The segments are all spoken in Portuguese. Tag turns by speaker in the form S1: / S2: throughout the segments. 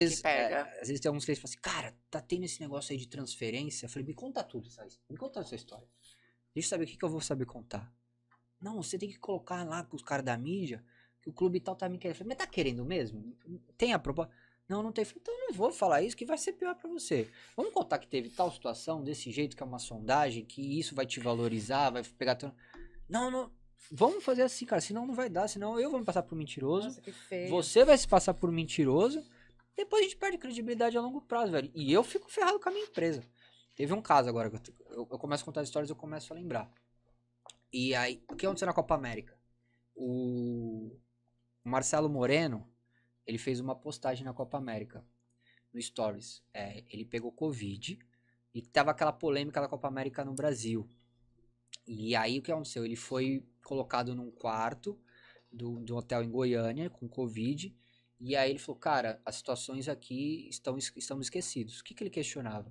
S1: vezes, é, às vezes tem alguns clientes que falam assim, cara, tá tendo esse negócio aí de transferência. Eu falei, me conta tudo, sabe? Me conta a sua história. Deixa eu saber o que, que eu vou saber contar. Não, você tem que colocar lá com os caras da mídia que o clube tal tá me querendo. Eu falei, mas tá querendo mesmo? Tem a proposta? Não, não tem. Eu falei, então não vou falar isso que vai ser pior para você. Vamos contar que teve tal situação desse jeito que é uma sondagem, que isso vai te valorizar, vai pegar... Teu... Não, não, Vamos fazer assim, cara. Senão não vai dar. Senão eu vou me passar por mentiroso. Nossa, você vai se passar por mentiroso. Depois a gente perde credibilidade a longo prazo, velho. E eu fico ferrado com a minha empresa. Teve um caso agora, que eu, eu começo a contar as histórias eu começo a lembrar. E aí, o que aconteceu na Copa América? O Marcelo Moreno, ele fez uma postagem na Copa América, no Stories. É, ele pegou Covid e tava aquela polêmica da Copa América no Brasil. E aí o que aconteceu? Ele foi colocado num quarto do, do hotel em Goiânia com Covid e aí ele falou, cara, as situações aqui estão, estão esquecidas. O que, que ele questionava?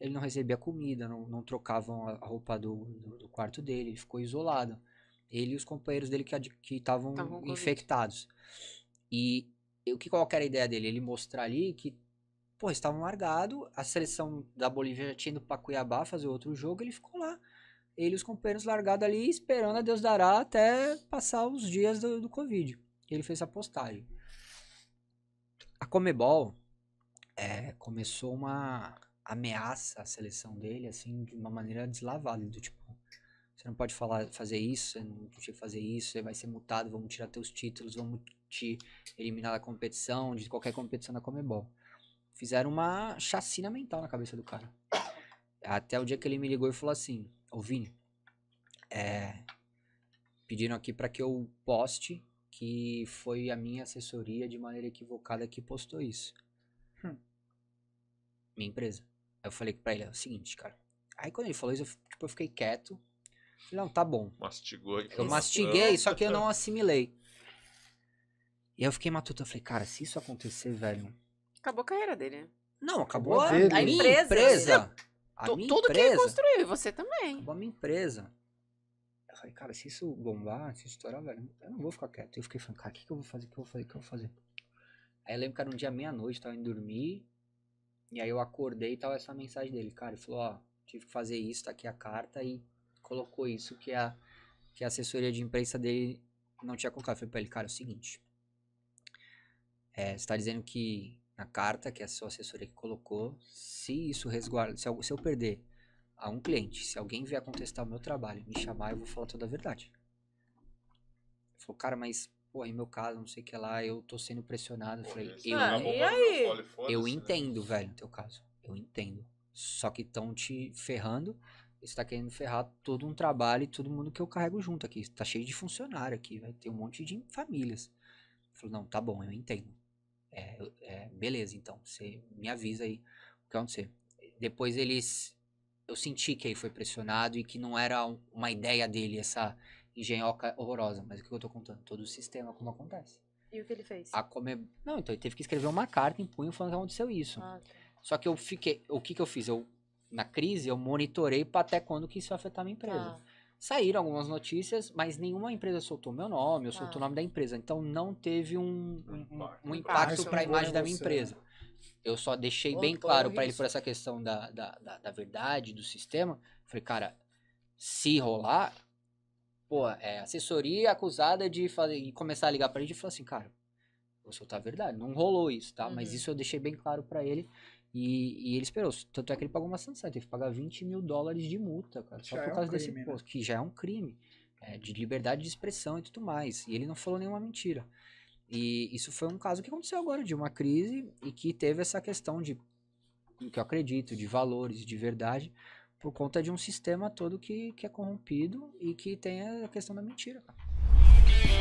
S1: Ele não recebia comida, não, não trocavam a roupa do, do, do quarto dele, ele ficou isolado. Ele e os companheiros dele que estavam infectados. E o que qual era a ideia dele? Ele mostrar ali que, pô, estavam largados, a seleção da Bolívia já tinha ido para Cuiabá fazer outro jogo, ele ficou lá. Ele e os companheiros largados ali, esperando a Deus dará até passar os dias do, do Covid. Ele fez a postagem. A Comebol é, começou uma ameaça à seleção dele, assim, de uma maneira deslavada, do tipo, você não pode falar, fazer isso, você não pode fazer isso, você vai ser multado, vamos tirar teus títulos, vamos te eliminar da competição, de qualquer competição da Comebol. Fizeram uma chacina mental na cabeça do cara. Até o dia que ele me ligou e falou assim, ô Vini, é, pediram aqui para que eu poste que foi a minha assessoria de maneira equivocada que postou isso. Hum. Minha empresa. Aí eu falei pra ele, é o seguinte, cara. Aí quando ele falou isso, eu, tipo, eu fiquei quieto. Falei, não, tá bom. Mastigou. Eu mastiguei, só que eu não assimilei. E eu fiquei matuto. Eu falei, cara, se isso acontecer, velho... Acabou a carreira dele, né? Não, acabou, acabou a, a, minha empresa. empresa. A minha Todo empresa. que ele construiu, e você também. Acabou a minha empresa. Eu falei, cara, se isso bombar, se estourar, velho, eu não vou ficar quieto. Eu fiquei falando, cara, o que, que eu vou fazer? O que eu vou fazer? O que eu vou fazer? Aí eu lembro que era um dia meia-noite, tava indo dormir. E aí eu acordei e tava essa mensagem dele, cara. Ele falou, ó, tive que fazer isso, tá aqui a carta. E colocou isso que a, que a assessoria de imprensa dele não tinha colocado. Eu falei pra ele, cara, é o seguinte. É, você tá dizendo que na carta, que é a sua assessoria que colocou, se isso resguarda, se eu, se eu perder a um cliente. Se alguém vier contestar o meu trabalho, me chamar, eu vou falar toda a verdade. Ele falou, cara, mas, pô, em meu caso, não sei o que lá, eu tô sendo pressionado. eu falei, eu, tá ah, e aí? eu né? entendo, velho, velho, teu caso. Eu entendo. Só que estão te ferrando. Você tá querendo ferrar todo um trabalho e todo mundo que eu carrego junto aqui. Tá cheio de funcionário aqui, vai ter um monte de famílias. Ele falou, não, tá bom, eu entendo. É, é, beleza, então, você me avisa aí o que acontecer. Depois eles eu senti que aí foi pressionado e que não era uma ideia dele essa engenhoca horrorosa. Mas o que eu tô contando? Todo o sistema, como acontece. E o que ele fez? A Come... Não, então ele teve que escrever uma carta em punho falando que aconteceu isso. Ah, tá. Só que eu fiquei. O que, que eu fiz? Eu, na crise, eu monitorei para até quando que isso ia afetar a minha empresa. Ah. Saíram algumas notícias, mas nenhuma empresa soltou meu nome, eu ah. soltou o nome da empresa. Então não teve um, um, um impacto para ah, a imagem da minha empresa. Eu só deixei bem claro é para ele por essa questão da, da, da, da, verdade, do sistema. Falei, cara, se rolar, pô, é assessoria acusada de fazer, começar a ligar para ele e falar assim, cara, vou soltar a verdade. Não rolou isso, tá? Uhum. Mas isso eu deixei bem claro para ele. E, e, ele esperou. Tanto é que ele pagou uma sanção. Teve que pagar 20 mil dólares de multa, cara. Só já por causa é um crime, desse posto, né? que já é um crime. É, de liberdade de expressão e tudo mais. E ele não falou nenhuma mentira. E isso foi um caso que aconteceu agora, de uma crise e que teve essa questão de, que eu acredito, de valores, de verdade, por conta de um sistema todo que, que é corrompido e que tem a questão da mentira. Cara.